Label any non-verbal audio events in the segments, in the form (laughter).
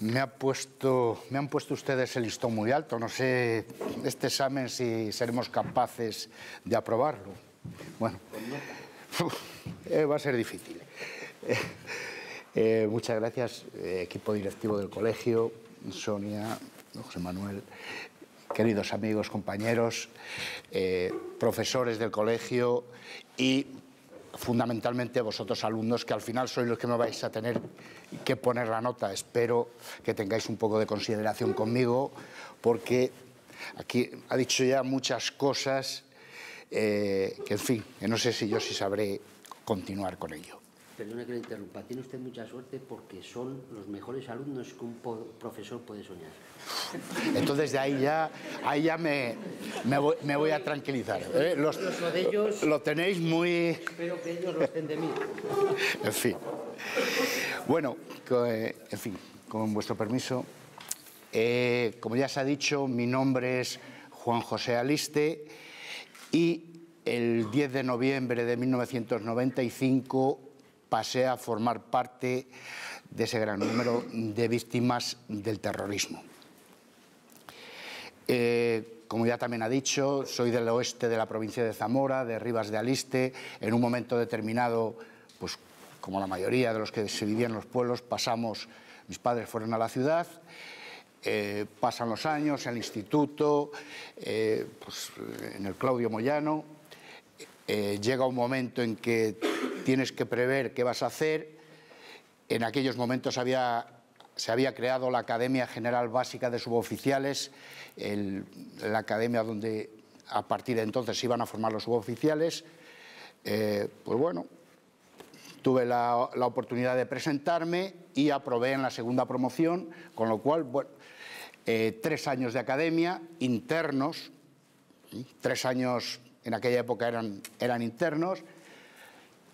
me, ha puesto, me han puesto ustedes el listón muy alto. No sé este examen si seremos capaces de aprobarlo. Bueno, eh, va a ser difícil. Eh, eh, muchas gracias, equipo directivo del colegio, Sonia, José Manuel, queridos amigos, compañeros, profesores del colegio y fundamentalmente vosotros alumnos, que al final sois los que me vais a tener que poner la nota. Espero que tengáis un poco de consideración conmigo, porque aquí ha dicho ya muchas cosas eh, que, en fin, no sé si yo sabré continuar con ello. ...perdona que le interrumpa, tiene usted mucha suerte porque son los mejores alumnos que un profesor puede soñar. Entonces de ahí ya, ahí ya me, me, voy, a tranquilizar. ¿eh? Los, lo tenéis muy... Espero que ellos lo estén de mí. (laughs) en fin. Bueno, eh, en fin, con vuestro permiso. Eh, como ya se ha dicho, mi nombre es Juan José Aliste y el 10 de noviembre de 1995 pasé a formar parte de ese gran número de víctimas del terrorismo. Eh, como ya también ha dicho, soy del oeste de la provincia de Zamora, de Rivas de Aliste. En un momento determinado, pues como la mayoría de los que se vivían en los pueblos, pasamos, mis padres fueron a la ciudad. Eh, pasan los años, el instituto, eh, pues, en el Claudio Moyano, llega un momento en que tienes que prever qué vas a hacer. En aquellos momentos había, se había creado la Academia General Básica de Suboficiales, la academia donde a partir de entonces se iban a formar los suboficiales. Eh, pues bueno, tuve la, la, oportunidad de presentarme y aprobé en la segunda promoción, con lo cual, eh, tres años de academia internos, tres años en aquella época eran, eran internos,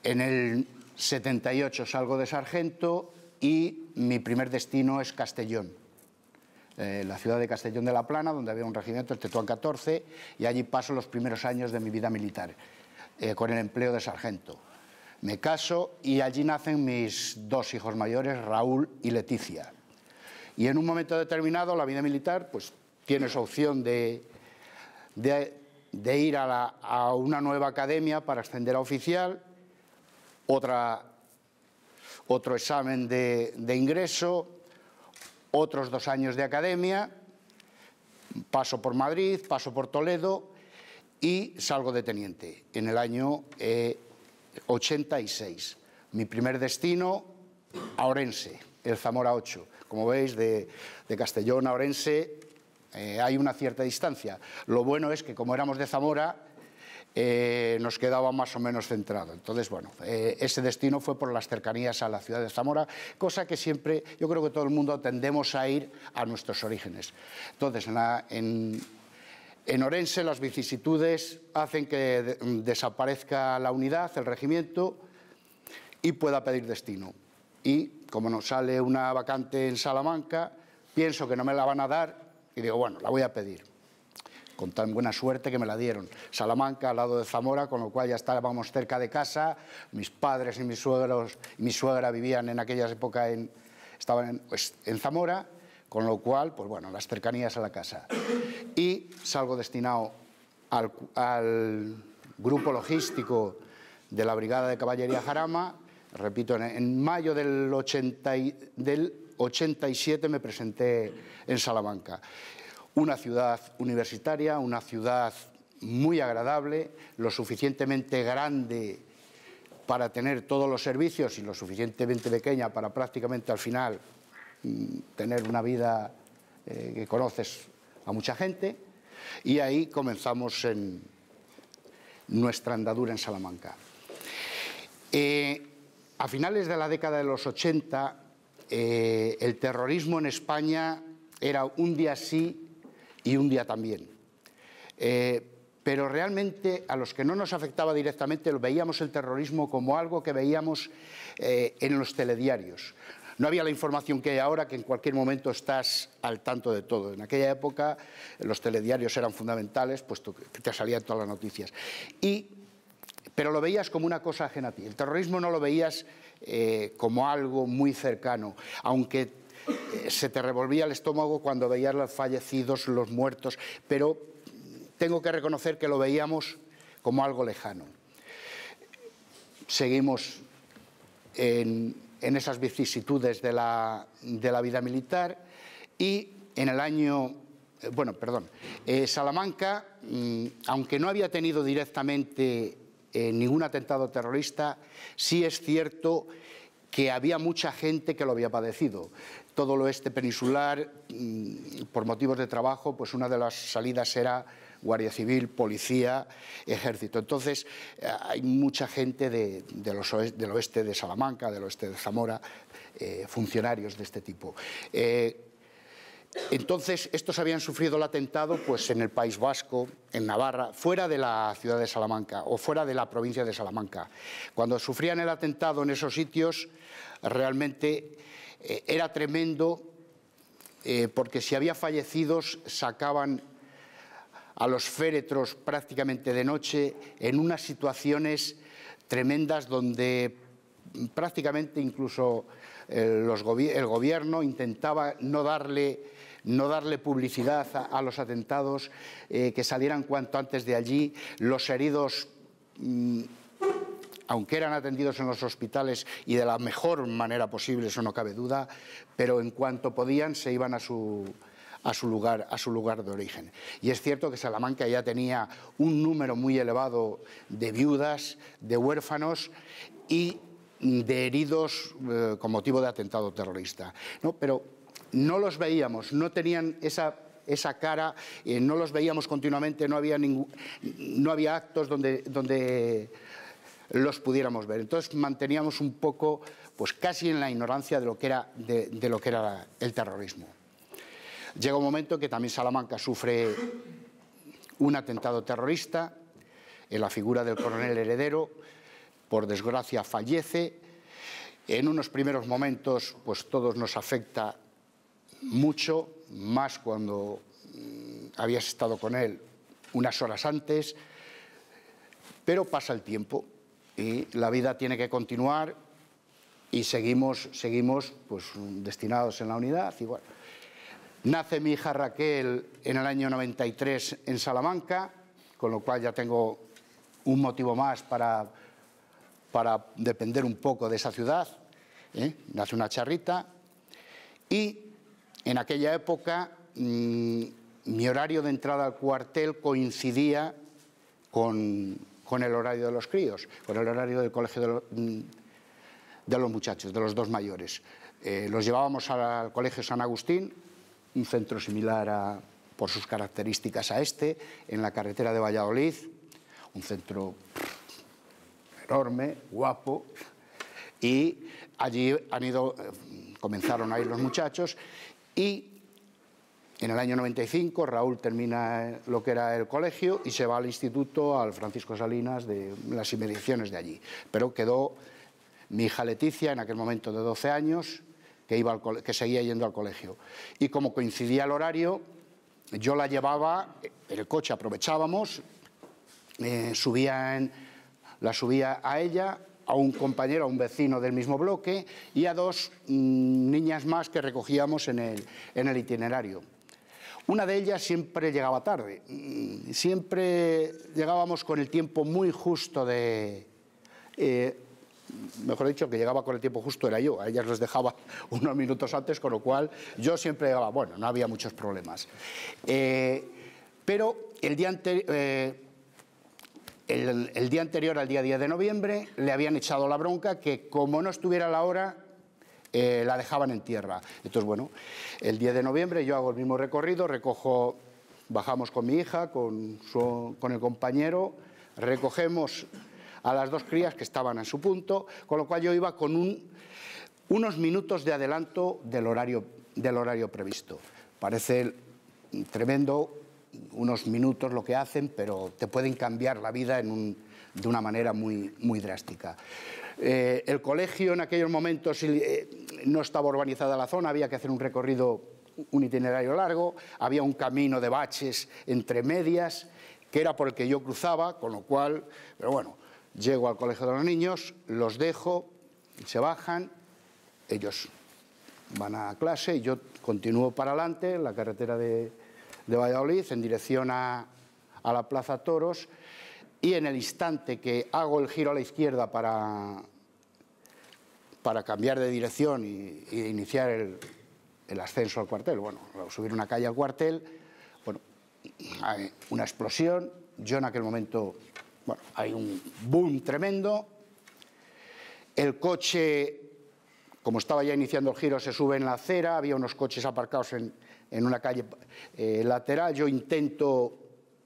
en el 78 salgo de sargento y mi primer destino es Castellón. Eh, la ciudad de Castellón de la Plana, donde había un regimiento, el Tetuán 14, y allí paso los primeros años de mi vida militar, eh, con el empleo de sargento. Me caso y allí nacen mis dos hijos mayores, Raúl y Leticia. Y en un momento determinado, la vida militar, pues tienes opción de, ir a, a una nueva academia para ascender a oficial, otro examen de, ingreso, otros dos años de academia, paso por Madrid, paso por Toledo y salgo de teniente en el año 86. Eh, Mi primer destino, a Orense, el Zamora 8. Como veis, de, Castellón a Orense eh, hay una cierta distancia. Lo bueno es que como éramos de Zamora, eh, nos quedaba más o menos centrado. Entonces, bueno, eh, ese destino fue por las cercanías a la ciudad de Zamora, cosa que siempre, yo creo que todo el mundo tendemos a ir a nuestros orígenes. Entonces, en, Orense las vicisitudes hacen que desaparezca la unidad, el regimiento, y pueda pedir destino. Y como nos sale una vacante en Salamanca, pienso que no me la van a dar y digo, bueno, la voy a pedir con tan buena suerte que me la dieron. Salamanca, al lado de Zamora, con lo cual ya estábamos cerca de casa. Mis padres y mis suegros mi suegra vivían en aquella época en, estaban pues, en, Zamora, con lo cual, pues bueno, las cercanías a la casa. Y salgo destinado al, grupo logístico de la Brigada de Caballería Jarama. Repito, en, mayo del, del 87 me presenté en Salamanca una ciudad universitaria, una ciudad muy agradable, lo suficientemente grande para tener todos los servicios y lo suficientemente pequeña para prácticamente al final mm, tener una vida eh, que conoces a mucha gente. Y ahí comenzamos en nuestra andadura en Salamanca. Eh, a finales de la década de los 80, eh, el terrorismo en España era un día sí y un día también. Eh, pero realmente a los que no nos afectaba directamente lo veíamos el terrorismo como algo que veíamos eh, en los telediarios. No había la información que hay ahora, que en cualquier momento estás al tanto de todo. En aquella época los telediarios eran fundamentales, puesto que te salían todas las noticias. Y, pero lo veías como una cosa ajena a ti. El terrorismo no lo veías eh, como algo muy cercano, aunque eh, se te revolvía el estómago cuando veías los fallecidos, los muertos, pero tengo que reconocer que lo veíamos como algo lejano. Seguimos en, esas vicisitudes de la, vida militar y en el año, eh, bueno, perdón, eh, Salamanca, mm, aunque no había tenido directamente ningún atentado terrorista, sí es cierto que había mucha gente que lo había padecido todo el oeste peninsular, mm, por motivos de trabajo, pues una de las salidas era Guardia Civil, Policía, Ejército. Entonces, eh, hay mucha gente de, del oeste de Salamanca, del oeste de Zamora, eh, funcionarios de este tipo. Eh, entonces, estos habían sufrido el atentado pues, en el País Vasco, en Navarra, fuera de la ciudad de Salamanca o fuera de la provincia de Salamanca. Cuando sufrían el atentado en esos sitios, realmente eh, era tremendo eh, porque si había fallecidos sacaban a los féretros prácticamente de noche en unas situaciones tremendas donde prácticamente incluso el gobierno intentaba no darle no darle publicidad a, los atentados, eh, que salieran cuanto antes de allí, los heridos... Mm, aunque eran atendidos en los hospitales y de la mejor manera posible, eso no cabe duda, pero en cuanto podían se iban a su, lugar, a su lugar de origen. Y es cierto que Salamanca ya tenía un número muy elevado de viudas, de huérfanos y de heridos eh, con motivo de atentado terrorista. ¿no? Pero no los veíamos, no tenían esa cara, eh, no los veíamos continuamente, no había, no había actos donde, donde los pudiéramos ver. Entonces manteníamos un poco, pues casi en la ignorancia de lo que era, de lo que era el terrorismo. Llega un momento que también Salamanca sufre un atentado terrorista en la figura del coronel heredero, por desgracia, fallece. En unos primeros momentos, pues todos nos afecta mucho, más cuando mm, habías estado con él unas horas antes, pero pasa el tiempo y la vida tiene que continuar y seguimos, seguimos pues, destinados en la unidad. Nace mi hija Raquel en el año 93 en Salamanca, con lo cual ya tengo un motivo más para para depender un poco de esa ciudad, ¿eh? nace una charrita, y en aquella época mm, mi horario de entrada al cuartel coincidía con, el horario de los críos, con el horario del colegio de, mm, los muchachos, de los dos mayores. Eh, los llevábamos al colegio San Agustín, un centro similar a, por sus características a este, en la carretera de Valladolid, un centro enorme, guapo, y allí han ido, eh, comenzaron a ir los muchachos y en el año 95 Raúl termina eh, lo que era el colegio y se va al instituto, al Francisco Salinas, de las inmediaciones de allí. Pero quedó mi hija Leticia, en aquel momento de 12 años, que, iba que seguía yendo al colegio. Y como coincidía el horario, yo la llevaba, eh, el coche aprovechábamos, subía en, la subía a ella, a un compañero, a un vecino del mismo bloque y a dos mm, niñas más que recogíamos en el, itinerario. Una de ellas siempre llegaba tarde, mm, siempre llegábamos con el tiempo muy justo de... Eh, mejor dicho, que llegaba con el tiempo justo era yo, a ellas les dejaba (laughs) unos minutos antes, con lo cual yo siempre llegaba, bueno, no había muchos problemas. Eh, pero el día anterior... Eh, el, día anterior al día 10 de noviembre le habían echado la bronca que como no estuviera la hora eh, la dejaban en tierra. Entonces, bueno, el 10 de noviembre yo hago el mismo recorrido, recojo, bajamos con mi hija, con, su, con el compañero, recogemos a las dos crías que estaban en su punto, con lo cual yo iba con un, unos minutos de adelanto del horario, del horario previsto. Parece tremendo unos minutos lo que hacen, pero te pueden cambiar la vida de una manera muy, muy drástica. Eh, el colegio en aquellos momentos eh, no estaba urbanizada la zona, había que hacer un recorrido, un itinerario largo, había un camino de baches entre medias, que era por el que yo cruzaba, con lo cual, pero bueno, llego al colegio de los niños, los dejo, se bajan, ellos van a clase, y yo continúo para adelante, la carretera de, de Valladolid en dirección a, la Plaza Toros y en el instante que hago el giro a la izquierda para, para cambiar de dirección y, iniciar el, el, ascenso al cuartel, bueno, subir una calle al cuartel, bueno, hay una explosión, yo en aquel momento, bueno, hay un boom tremendo, el coche, como estaba ya iniciando el giro, se sube en la acera, había unos coches aparcados en, en una calle eh, lateral, yo intento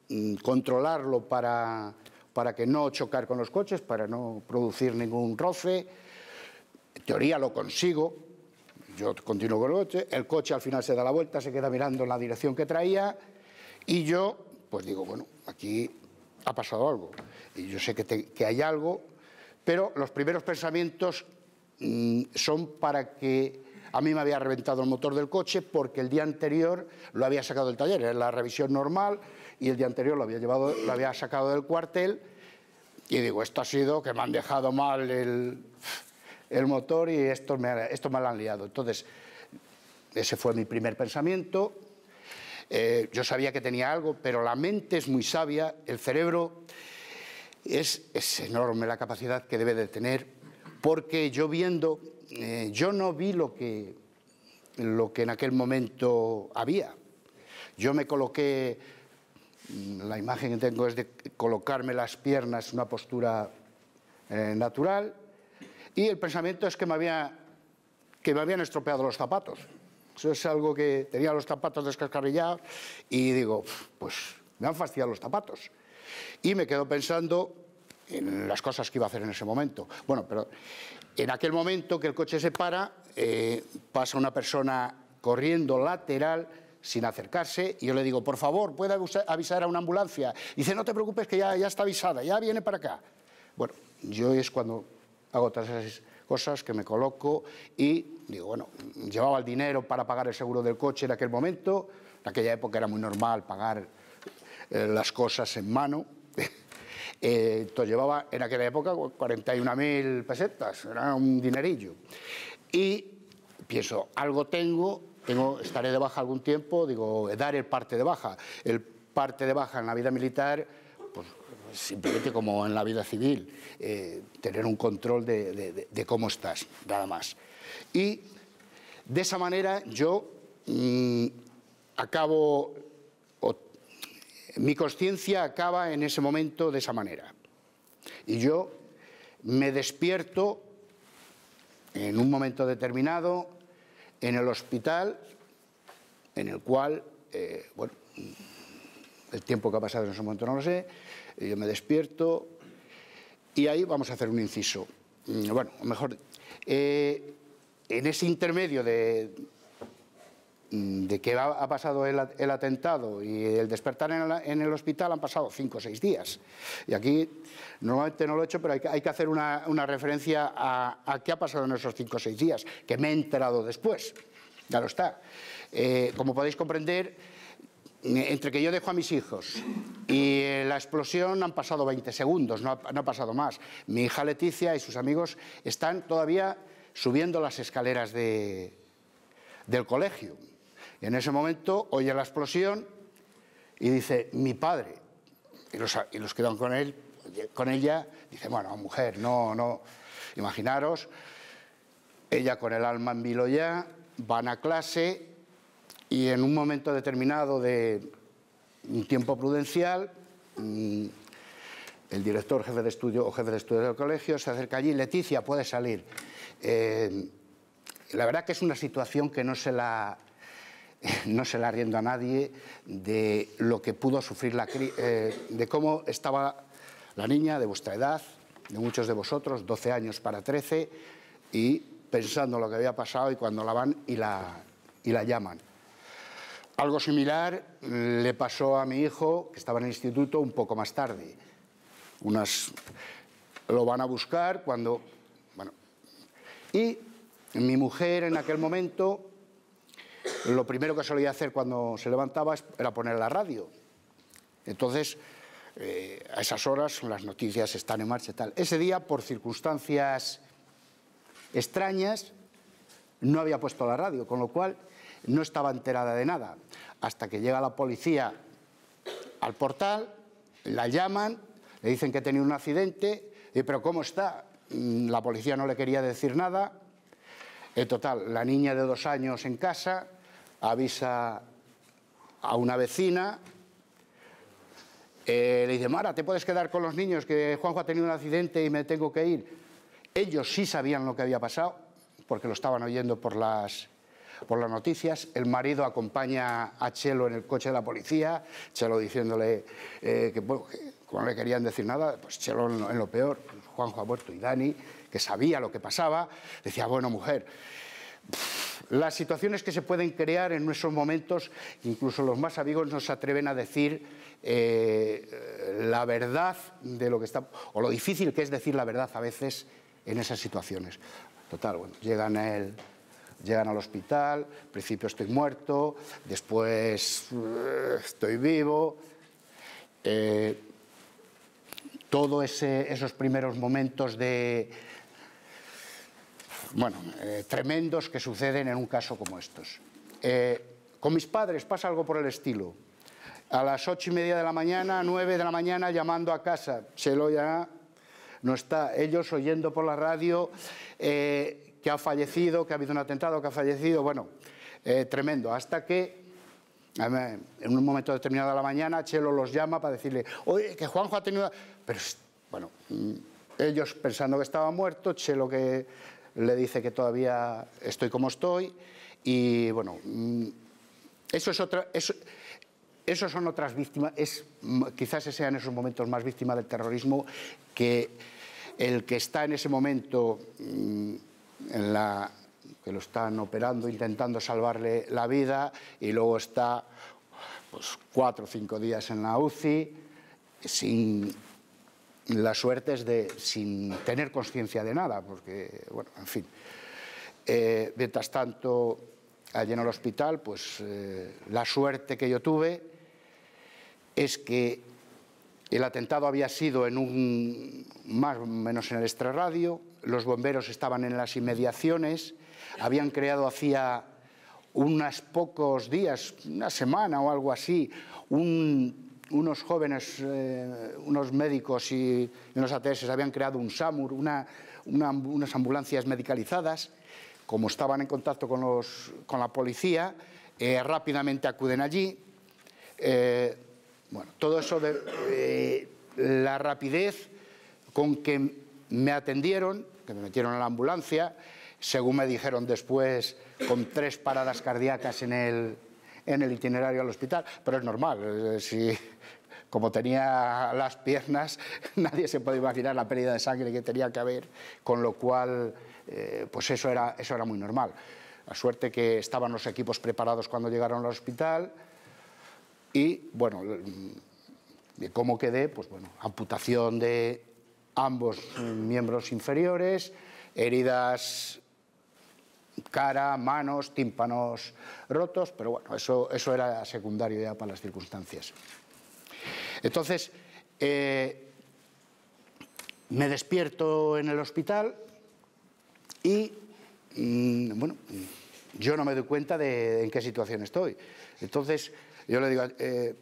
mm, controlarlo para, para que no chocar con los coches, para no producir ningún roce. En teoría lo consigo, yo continúo con el coche, el coche al final se da la vuelta, se queda mirando en la dirección que traía y yo pues digo, bueno, aquí ha pasado algo y yo sé que, hay algo, pero los primeros pensamientos mm, son para que a mí me había reventado el motor del coche porque el día anterior lo había sacado del taller, era la revisión normal, y el día anterior lo había, llevado, lo había sacado del cuartel. Y digo, esto ha sido que me han dejado mal el, motor y esto me, esto me lo han liado. Entonces, ese fue mi primer pensamiento. Eh, yo sabía que tenía algo, pero la mente es muy sabia, el cerebro es, es enorme la capacidad que debe de tener, porque yo viendo eh, yo no vi lo que, lo que en aquel momento había. Yo me coloqué, mm, la imagen que tengo es de colocarme las piernas en una postura eh, natural y el pensamiento es que me, había, que me habían estropeado los zapatos. Eso es algo que tenía los zapatos descascarillados y digo, pues me han fastidiado los zapatos. Y me quedo pensando las cosas que iba a hacer en ese momento. Bueno, pero en aquel momento que el coche se para, eh, pasa una persona corriendo lateral sin acercarse y yo le digo, por favor, ¿puede avisar a una ambulancia? dice, no te preocupes que ya, ya está avisada, ya viene para acá. Bueno, yo es cuando hago todas esas cosas que me coloco y digo, bueno, llevaba el dinero para pagar el seguro del coche en aquel momento, en aquella época era muy normal pagar eh, las cosas en mano, esto eh, llevaba en aquella época 41.000 pesetas, era un dinerillo. Y pienso, algo tengo, tengo estaré de baja algún tiempo, digo, dar el parte de baja. El parte de baja en la vida militar, pues simplemente como en la vida civil, eh, tener un control de, cómo estás, nada más. Y de esa manera yo mm, acabo mi conciencia acaba en ese momento de esa manera. Y yo me despierto en un momento determinado en el hospital en el cual, eh, bueno, el tiempo que ha pasado en ese momento no lo sé, yo me despierto y ahí vamos a hacer un inciso. Mm, bueno, mejor, eh, en ese intermedio de, de que ha, pasado el, atentado y el despertar en el, hospital han pasado cinco o seis días. Y aquí normalmente no lo he hecho, pero hay, que hacer una, referencia a, qué ha pasado en esos cinco o seis días, que me he enterado después. Ya lo está. Eh, como podéis comprender, entre que yo dejo a mis hijos y la explosión han pasado 20 segundos, no ha, pasado más. Mi hija Leticia y sus amigos están todavía subiendo las escaleras del colegio en ese momento oye la explosión y dice, mi padre. Y los, quedan con él, con ella, dice, bueno, mujer, no, no. Imaginaros, ella con el alma en vilo ya, van a clase y en un momento determinado de un tiempo prudencial, mm, el director, jefe de estudio o jefe de estudio del colegio se acerca allí, Leticia, puede salir. Eh, la verdad que es una situación que no se la (laughs) no se la riendo a nadie de lo que pudo sufrir la eh, de cómo estaba la niña de vuestra edad, de muchos de vosotros, 12 años para 13, y pensando lo que había pasado y cuando la van y la, y la llaman. Algo similar le pasó a mi hijo, que estaba en el instituto, un poco más tarde. Unas lo van a buscar cuando... Bueno. Y mi mujer en aquel momento lo primero que solía hacer cuando se levantaba era poner la radio. Entonces, eh, a esas horas las noticias están en marcha y tal. Ese día, por circunstancias extrañas, no había puesto la radio, con lo cual no estaba enterada de nada. Hasta que llega la policía al portal, la llaman, le dicen que tenía un accidente, pero ¿cómo está? La policía no le quería decir nada. En total, la niña de dos años en casa, avisa a una vecina, eh, le dice, Mara, ¿te puedes quedar con los niños? Que Juanjo ha tenido un accidente y me tengo que ir. Ellos sí sabían lo que había pasado, porque lo estaban oyendo por las, por las noticias. El marido acompaña a Chelo en el coche de la policía, Chelo diciéndole eh, que, no le querían decir nada, pues Chelo en lo, peor, Juanjo ha muerto y Dani, que sabía lo que pasaba, decía, bueno, mujer... Las situaciones que se pueden crear en nuestros momentos, incluso los más amigos nos atreven a decir eh, la verdad de lo que está, o lo difícil que es decir la verdad a veces en esas situaciones. Total, bueno, llegan a llegan al hospital, al principio estoy muerto, después eh, estoy vivo. Eh, todos esos primeros momentos de, bueno, eh, tremendos que suceden en un caso como estos. Eh, con mis padres pasa algo por el estilo. A las ocho y media de la mañana, nueve de la mañana, llamando a casa. Chelo ya no está. Ellos oyendo por la radio eh, que ha fallecido, que ha habido un atentado, que ha fallecido. Bueno, tremendo. Hasta que en un momento determinado de la mañana, Chelo los llama para decirle, oye, que Juanjo ha tenido... Pero, bueno, mm, ellos pensando que estaba muerto, Chelo que le dice que todavía estoy como estoy y bueno, mm, eso es otra... Eso, esos son otras víctimas, es, mm, quizás sean esos momentos más víctimas del terrorismo que el que está en ese momento mm, en la que lo están operando, intentando salvarle la vida y luego está pues, cuatro o cinco días en la UCI sin la suerte es de, sin tener conciencia de nada, porque, bueno, en fin. Eh, mientras tanto, allí en el hospital, pues eh, la suerte que yo tuve es que el atentado había sido en un, más o menos en el extrarradio, los bomberos estaban en las inmediaciones, habían creado hacía unos pocos días, una semana o algo así, un unos jóvenes, eh, unos médicos y unos ATS habían creado un SAMUR, una, unas ambulancias medicalizadas. Como estaban en contacto con, los, con la policía, eh, rápidamente acuden allí. Eh, bueno, todo eso de la rapidez con que me atendieron, que me metieron en la ambulancia, según me dijeron después, con tres paradas cardíacas en el, en el itinerario al hospital, pero es normal, si como tenía las piernas, (laughs) nadie se puede imaginar la pérdida de sangre que tenía que haber, con lo cual, eh, pues eso era, eso era muy normal. La suerte que estaban los equipos preparados cuando llegaron al hospital y, bueno, de cómo quedé, pues bueno, amputación de ambos miembros inferiores, heridas cara, manos, tímpanos rotos, pero bueno, eso, eso era secundario ya para las circunstancias. Entonces, eh, me despierto en el hospital y, mm, bueno, yo no me doy cuenta de en qué situación estoy. Entonces, yo le digo, eh,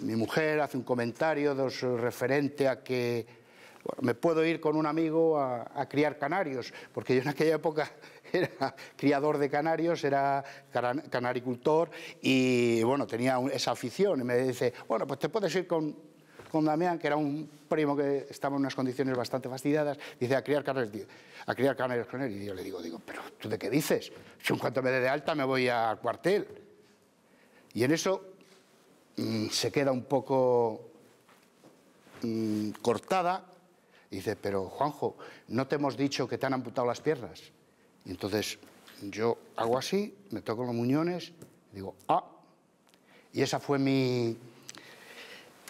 mi mujer hace un comentario referente a que me puedo ir con un amigo a, criar canarios, porque yo en aquella época (laughs) era criador de canarios, era canaricultor y bueno, tenía esa afición y me dice, bueno, pues te puedes ir con, Damián, que era un primo que estaba en unas condiciones bastante fastidiadas, dice, a criar canarios, a criar canarios con él. Y yo le digo, digo, pero ¿tú de qué dices? Si en cuanto me dé de alta me voy al cuartel. Y en eso mm, se queda un poco mm, cortada dice, pero Juanjo, ¿no te hemos dicho que te han amputado las piernas? Y entonces yo hago así, me toco los muñones, digo, ah. Y esa fue mi,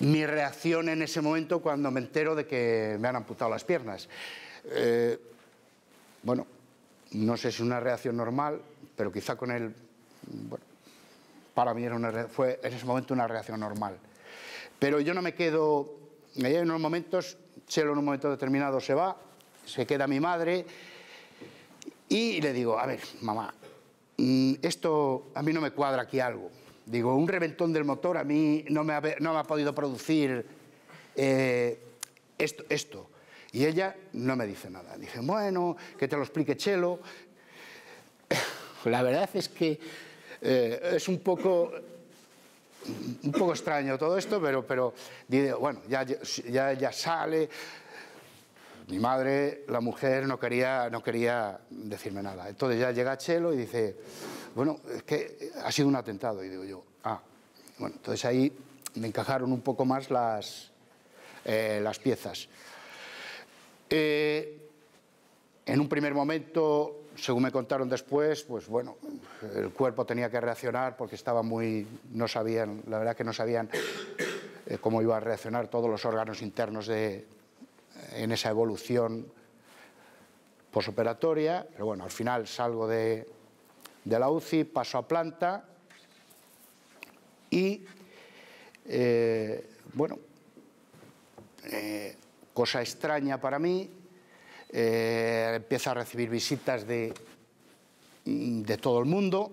reacción en ese momento cuando me entero de que me han amputado las piernas. Eh, bueno, no sé si es una reacción normal, pero quizá con él, bueno, para mí era una, fue en ese momento una reacción normal. Pero yo no me quedo, me en unos momentos, Chelo en un momento determinado se va, se queda mi madre y le digo, a ver, mamá, mm, esto a mí no me cuadra aquí algo. Digo, un reventón del motor a mí no me ha, no me ha podido producir eh, esto, esto. Y ella no me dice nada. Dije, bueno, que te lo explique Chelo. (laughs) La verdad es que eh, es un poco, un poco extraño todo esto, pero, pero bueno, ya, ya, ya sale. Mi madre, la mujer, no quería, no quería decirme nada. Entonces ya llega Chelo y dice, bueno, es que ha sido un atentado. Y digo yo, ah, bueno, entonces ahí me encajaron un poco más las, eh, las piezas. Eh, en un primer momento, según me contaron después, pues bueno, el cuerpo tenía que reaccionar porque estaba muy, no sabían, la verdad que no sabían eh, cómo iba a reaccionar todos los órganos internos de, en esa evolución posoperatoria, pero bueno, al final salgo de, la UCI, paso a planta y, eh, bueno, eh, cosa extraña para mí, eh, empiezo a recibir visitas de todo el mundo,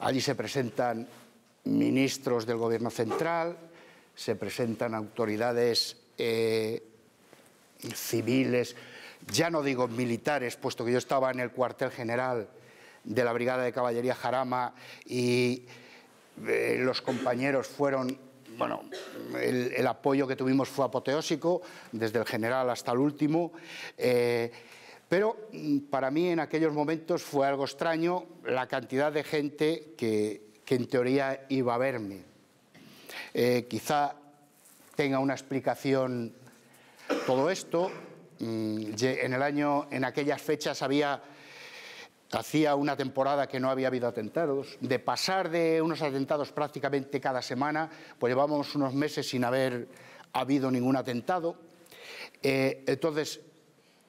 allí se presentan ministros del gobierno central, se presentan autoridades eh, civiles, ya no digo militares, puesto que yo estaba en el cuartel general de la Brigada de Caballería Jarama y eh, los compañeros fueron, bueno, el, apoyo que tuvimos fue apoteósico, desde el general hasta el último. Eh, pero mm, para mí en aquellos momentos fue algo extraño la cantidad de gente que, en teoría iba a verme. quizá tenga una explicación todo esto. Mm, en el año, en aquellas fechas había hacía una temporada que no había habido atentados. De pasar de unos atentados prácticamente cada semana, pues llevamos unos meses sin haber habido ningún atentado. Eh, entonces,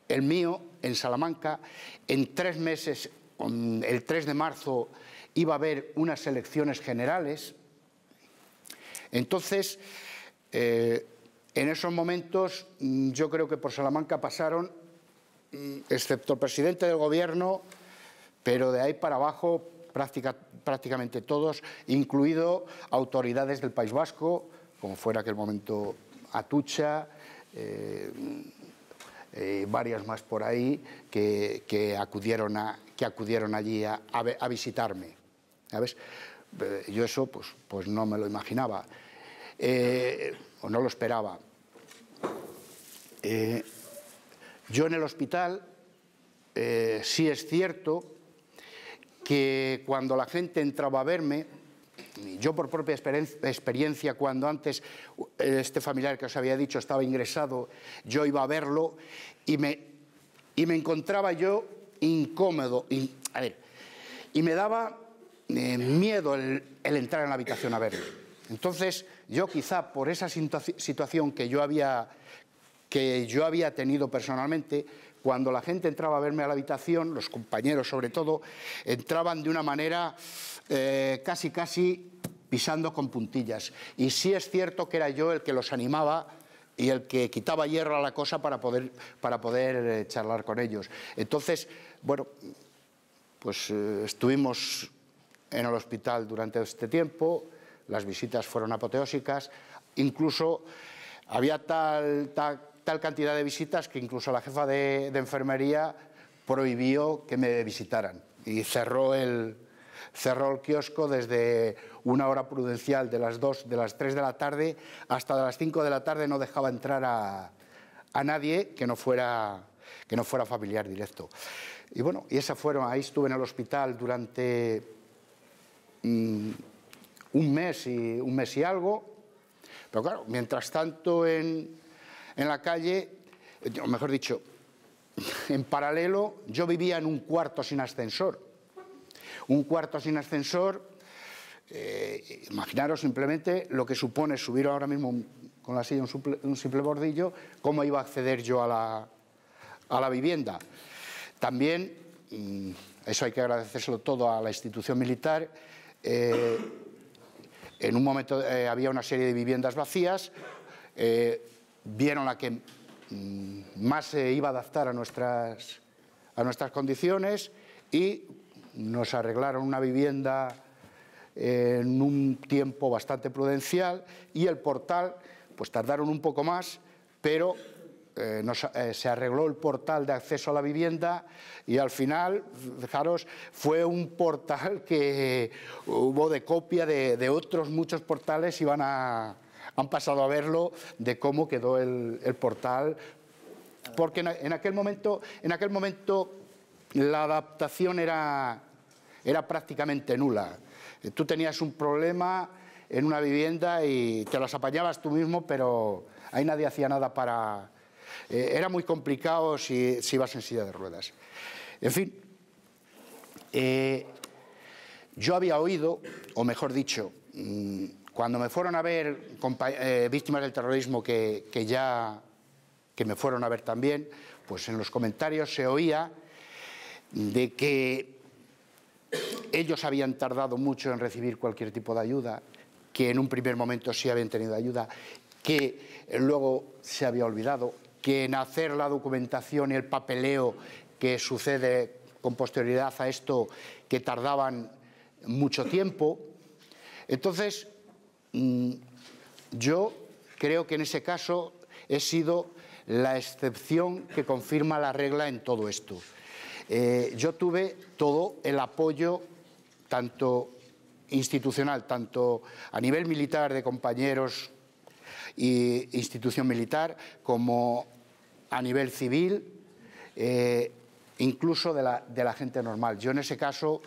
el mío en Salamanca, en tres meses, el 3 de marzo, iba a haber unas elecciones generales. Entonces, eh, en esos momentos mm, yo creo que por Salamanca pasaron, mm, excepto el presidente del gobierno, pero de ahí para abajo prácticamente todos, incluido autoridades del País Vasco, como fuera aquel momento Atucha, eh, eh, varias más por ahí, que, acudieron, que acudieron allí a, visitarme. ¿sabes? Yo eso pues, pues no me lo imaginaba. Eh, o no lo esperaba. Eh, yo en el hospital eh, sí es cierto que cuando la gente entraba a verme, yo por propia experiencia, cuando antes este familiar que os había dicho estaba ingresado, yo iba a verlo y me, encontraba yo incómodo, y, a ver, y me daba miedo el, entrar en la habitación a verlo. Entonces, yo quizá por esa situación que yo había, que yo había tenido personalmente, cuando la gente entraba a verme a la habitación, los compañeros sobre todo, entraban de una manera eh, casi, casi pisando con puntillas. Y sí es cierto que era yo el que los animaba y el que quitaba hierro a la cosa para poder, para poder eh, charlar con ellos. Entonces, bueno, pues eh, estuvimos en el hospital durante este tiempo, las visitas fueron apoteósicas, incluso había tal, tal, cantidad de visitas que incluso la jefa de, enfermería prohibió que me visitaran y cerró el, cerró el kiosco desde una hora prudencial de las dos de las 3 de la tarde hasta las 5 de la tarde no dejaba entrar a, nadie que no, fuera, que no fuera familiar directo. Y bueno, y esa fueron, ahí estuve en el hospital durante mm, un mes y, un mes y algo. Pero claro, mientras tanto en, la calle, o mejor dicho, (laughs) en paralelo, yo vivía en un cuarto sin ascensor. Un cuarto sin ascensor, eh, imaginaros simplemente lo que supone subir ahora mismo con la silla un, simple bordillo, cómo iba a acceder yo a la, vivienda. También, mm, eso hay que agradecérselo todo a la institución militar, eh, en un momento eh, había una serie de viviendas vacías, eh, vieron la que mm, más se iba a adaptar a nuestras, a nuestras condiciones y nos arreglaron una vivienda en un tiempo bastante prudencial y el portal, pues tardaron un poco más, pero eh, eh, se arregló el portal de acceso a la vivienda y al final, fijaros, fue un portal que hubo de copia de, otros muchos portales y a, han pasado a verlo de cómo quedó el, portal. Porque en, aquel momento, en aquel momento la adaptación era, era prácticamente nula. Tú tenías un problema en una vivienda y te las apañabas tú mismo, pero ahí nadie hacía nada para, eh, era muy complicado si, ibas en silla de ruedas. En fin, eh, yo había oído, o mejor dicho, mm, cuando me fueron a ver eh, víctimas del terrorismo que, ya que me fueron a ver también, pues en los comentarios se oía de que ellos habían tardado mucho en recibir cualquier tipo de ayuda, que en un primer momento sí habían tenido ayuda, que luego se había olvidado, que en hacer la documentación y el papeleo que sucede con posterioridad a esto, que tardaban mucho tiempo. Entonces, mm, yo creo que en ese caso he sido la excepción que confirma la regla en todo esto. Eh, yo tuve todo el apoyo, tanto institucional, tanto a nivel militar de compañeros y institución militar como a nivel civil, eh, incluso de la, gente normal. Yo en ese caso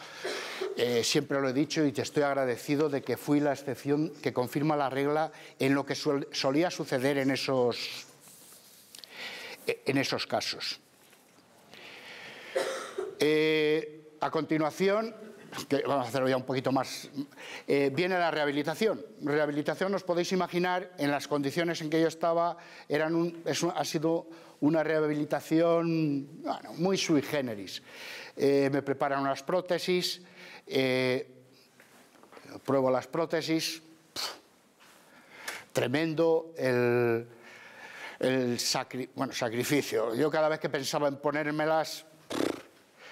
eh, siempre lo he dicho y te estoy agradecido de que fui la excepción que confirma la regla en lo que solía suceder en esos, en esos casos. Eh, a continuación, vamos a hacerlo ya un poquito más, eh, viene la rehabilitación. Rehabilitación, os podéis imaginar, en las condiciones en que yo estaba, ha sido una rehabilitación muy sui generis. Eh, me preparan unas prótesis, eh, pruebo las prótesis, tremendo el, sacrificio. Yo cada vez que pensaba en ponérmelas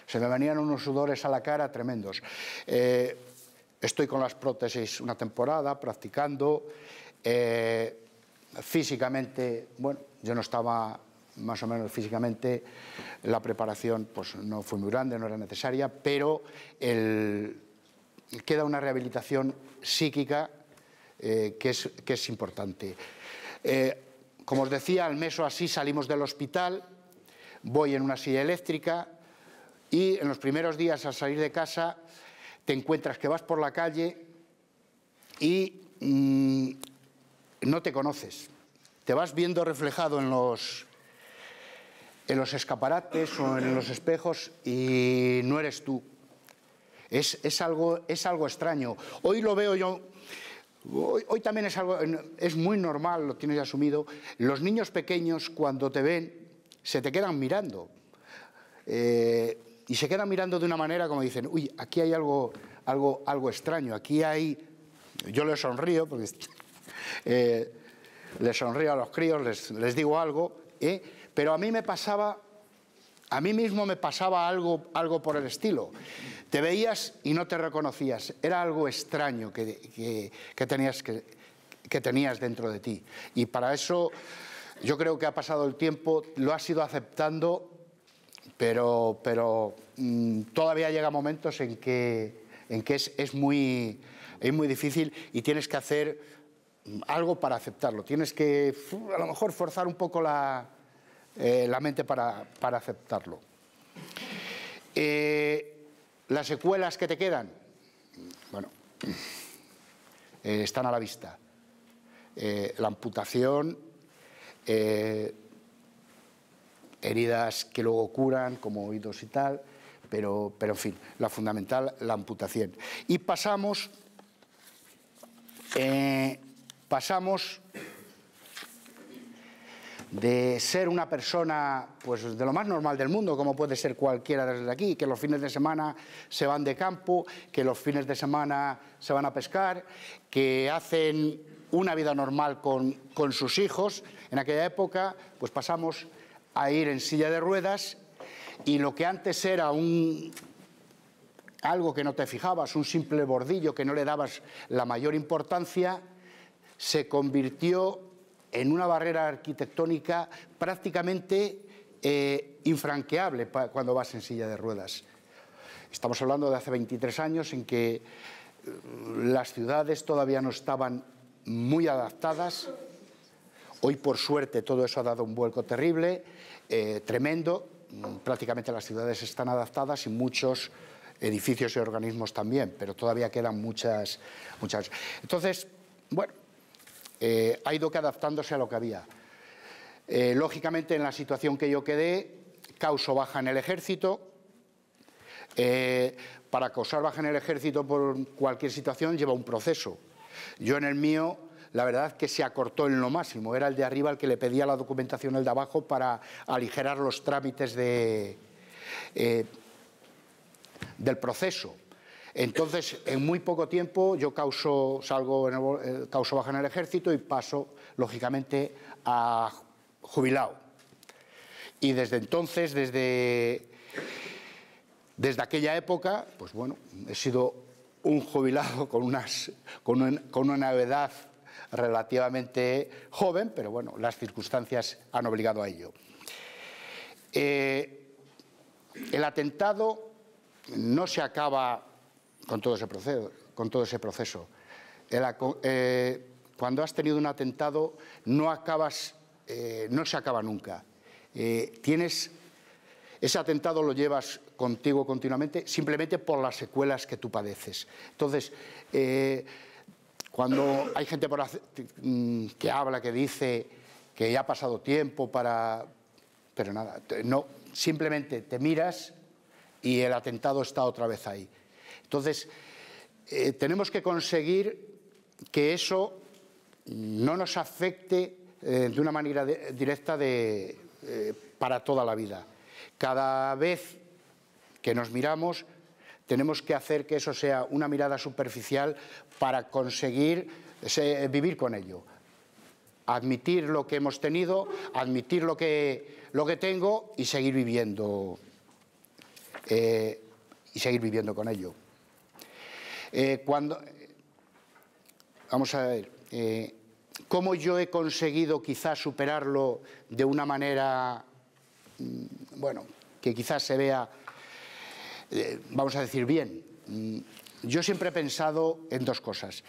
se me venían unos sudores a la cara tremendos. Eh, estoy con las prótesis una temporada practicando. Eh, físicamente, bueno, yo no estaba más o menos físicamente, la preparación pues, no fue muy grande, no era necesaria, pero queda una rehabilitación psíquica eh, que, es, importante. como os decía, al mes o así salimos del hospital, voy en una silla eléctrica, y en los primeros días al salir de casa te encuentras que vas por la calle y mm, no te conoces. Te vas viendo reflejado en los, en los escaparates o en los espejos y no eres tú. Es, algo, es algo extraño. Hoy lo veo yo, hoy, también es, algo, es muy normal, lo tienes asumido. Los niños pequeños cuando te ven se te quedan mirando. Eh, y se queda mirando de una manera como dicen, uy, aquí hay algo, algo, algo extraño, aquí hay... Yo le sonrío, porque (laughs) eh, le sonrío a los críos, les, digo algo, ¿eh? pero a mí me pasaba, a mí mismo me pasaba algo, algo por el estilo. Te veías y no te reconocías, era algo extraño que, tenías, que, que tenías dentro de ti. Y para eso yo creo que ha pasado el tiempo, lo has ido aceptando pero, pero mm, todavía llega momentos en que, en que es, es, muy, difícil y tienes que hacer mm, algo para aceptarlo. Tienes que a lo mejor forzar un poco la, eh, mente para, aceptarlo. Eh, las secuelas que te quedan, bueno, eh, están a la vista. la amputación, heridas que luego curan, como oídos y tal, pero, en fin, la fundamental, la amputación. Y pasamos, eh, pasamos de ser una persona pues de lo más normal del mundo, como puede ser cualquiera desde aquí, que los fines de semana se van de campo, que los fines de semana se van a pescar, que hacen una vida normal con, con sus hijos. En aquella época, pues pasamos a ir en silla de ruedas y lo que antes era un algo que no te fijabas, un simple bordillo que no le dabas la mayor importancia, se convirtió en una barrera arquitectónica prácticamente eh, infranqueable cuando vas en silla de ruedas. Estamos hablando de hace 23 años en que eh, las ciudades todavía no estaban muy adaptadas. Hoy, por suerte, todo eso ha dado un vuelco terrible eh, tremendo. Mm, prácticamente las ciudades están adaptadas y muchos edificios y organismos también, pero todavía quedan muchas. muchas. Entonces, bueno, eh, ha ido que adaptándose a lo que había. Eh, lógicamente, en la situación que yo quedé, causo baja en el ejército. para causar baja en el ejército por cualquier situación lleva un proceso. Yo en el mío la verdad que se acortó en lo máximo. Era el de arriba el que le pedía la documentación el de abajo para aligerar los trámites de, eh, del proceso. Entonces, en muy poco tiempo yo causo, salgo eh, causo baja en el ejército y paso, lógicamente, a jubilado. Y desde entonces, desde, desde aquella época, pues bueno, he sido un jubilado con, unas, con una novedad relativamente joven, pero bueno, las circunstancias han obligado a ello. Eh, el atentado no se acaba con todo ese proceso. Eh, cuando has tenido un atentado no, acabas, eh, no se acaba nunca. tienes ese atentado lo llevas contigo continuamente simplemente por las secuelas que tú padeces. Entonces, cuando hay gente mm, que habla, que dice que ya ha pasado tiempo para... Pero nada, no, simplemente te miras y el atentado está otra vez ahí. Entonces, eh, tenemos que conseguir que eso no nos afecte eh, de una manera directa eh, para toda la vida. Cada vez que nos miramos, tenemos que hacer que eso sea una mirada superficial para conseguir vivir con ello. Admitir lo que hemos tenido, admitir lo que, lo que tengo y seguir viviendo, eh, y seguir viviendo con ello. Eh, vamos a ver, eh, cómo yo he conseguido quizás superarlo de una manera, mm, bueno, que quizás se vea eh, vamos a decir, bien. Mm, yo siempre he pensado en dos cosas.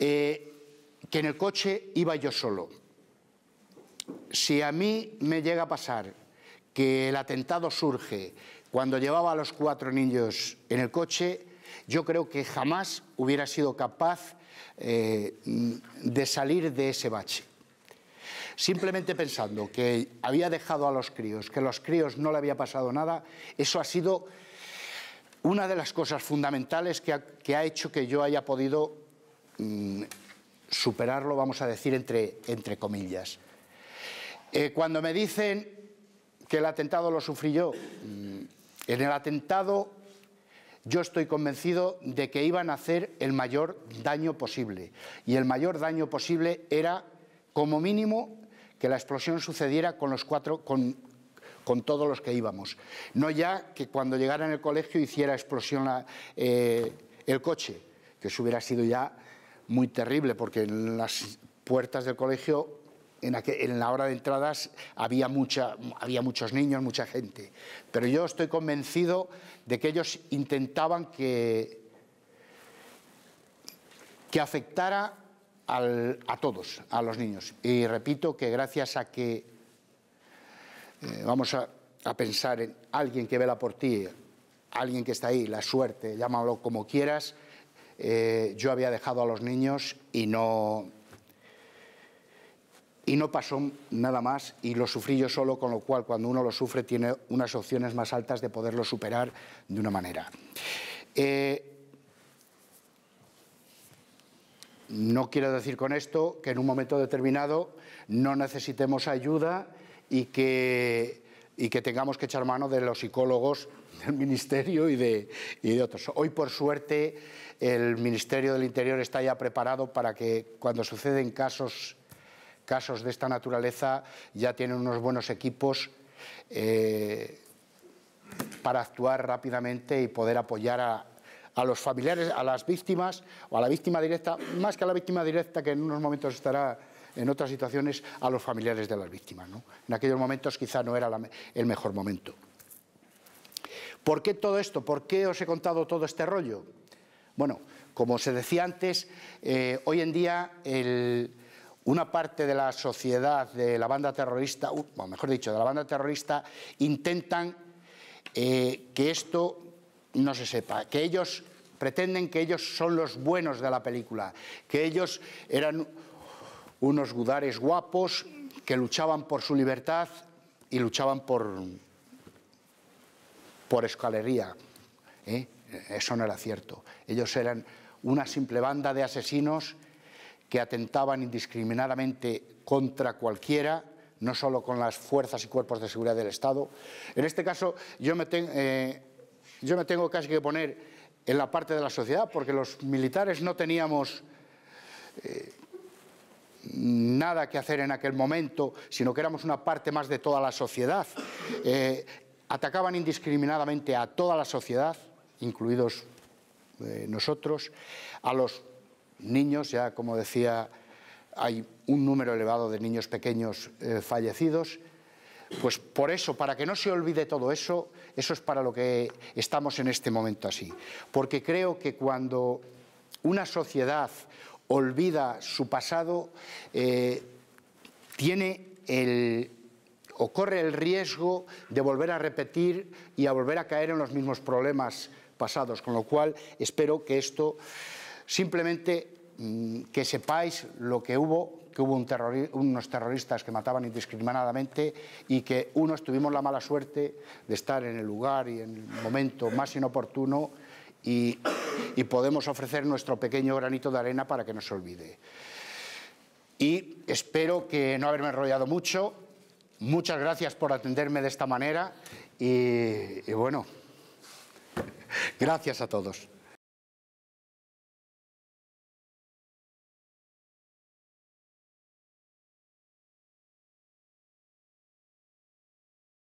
Eh, que en el coche iba yo solo. Si a mí me llega a pasar que el atentado surge cuando llevaba a los cuatro niños en el coche, yo creo que jamás hubiera sido capaz eh, de salir de ese bache. Simplemente pensando que había dejado a los críos, que a los críos no le había pasado nada, eso ha sido una de las cosas fundamentales que ha, hecho que yo haya podido mm, superarlo, vamos a decir, entre, comillas. Eh, cuando me dicen que el atentado lo sufrí yo, mm, en el atentado yo estoy convencido de que iban a hacer el mayor daño posible. Y el mayor daño posible era, como mínimo, que la explosión sucediera con los cuatro, con, con todos los que íbamos. No ya que cuando llegara en el colegio hiciera explosión eh, el coche, que eso hubiera sido ya muy terrible, porque en las puertas del colegio en, la hora de entradas había, mucha, había muchos niños, mucha gente. Pero yo estoy convencido de que ellos intentaban que, que afectara a todos, a los niños. Y repito que gracias a que eh, vamos a, pensar en alguien que vela por ti, alguien que está ahí, la suerte, llámalo como quieras. Eh, yo había dejado a los niños y no, y no pasó nada más y lo sufrí yo solo, con lo cual cuando uno lo sufre tiene unas opciones más altas de poderlo superar de una manera. Eh, no quiero decir con esto que en un momento determinado no necesitemos ayuda y que, que tengamos que echar mano de los psicólogos (laughs) del Ministerio y de, otros. Hoy, por suerte, el Ministerio del Interior está ya preparado para que cuando suceden casos, casos de esta naturaleza ya tienen unos buenos equipos. Eh, para actuar rápidamente y poder apoyar a, a los familiares, a las víctimas o a la víctima directa, más que a la víctima directa que en unos momentos estará en otras situaciones a los familiares de las víctimas. En aquellos momentos quizá no era el mejor momento. ¿Por qué todo esto? ¿Por qué os he contado todo este rollo? Bueno, como se decía antes, eh, hoy en día una parte de la sociedad de la banda terrorista, o mejor dicho, de la banda terrorista, intentan eh, que esto no se sepa, que ellos pretenden que ellos son los buenos de la película, que ellos eran unos gudares guapos que luchaban por su libertad y luchaban por, por escalería. ¿eh? Eso no era cierto. Ellos eran una simple banda de asesinos que atentaban indiscriminadamente contra cualquiera, no solo con las fuerzas y cuerpos de seguridad del Estado. En este caso, yo me, eh, yo tengo casi que poner en la parte de la sociedad, porque los militares no teníamos... Eh, nada que hacer en aquel momento, sino que éramos una parte más de toda la sociedad. Eh, atacaban indiscriminadamente a toda la sociedad, incluidos eh, nosotros, a los niños, ya como decía, hay un número elevado de niños pequeños eh, fallecidos. Pues por eso, para que no se olvide todo eso, eso es para lo que estamos en este momento así. Porque creo que cuando una sociedad olvida su pasado, eh, tiene el o corre el riesgo de volver a repetir y a volver a caer en los mismos problemas pasados, con lo cual espero que esto simplemente mm, que sepáis lo que hubo, que hubo unos terroristas que mataban indiscriminadamente y que unos tuvimos la mala suerte de estar en el lugar y en el momento más inoportuno y y podemos ofrecer nuestro pequeño granito de arena para que no se olvide. Y espero que no haberme enrollado mucho. Muchas gracias por atenderme de esta manera y, y bueno, (laughs) gracias a todos.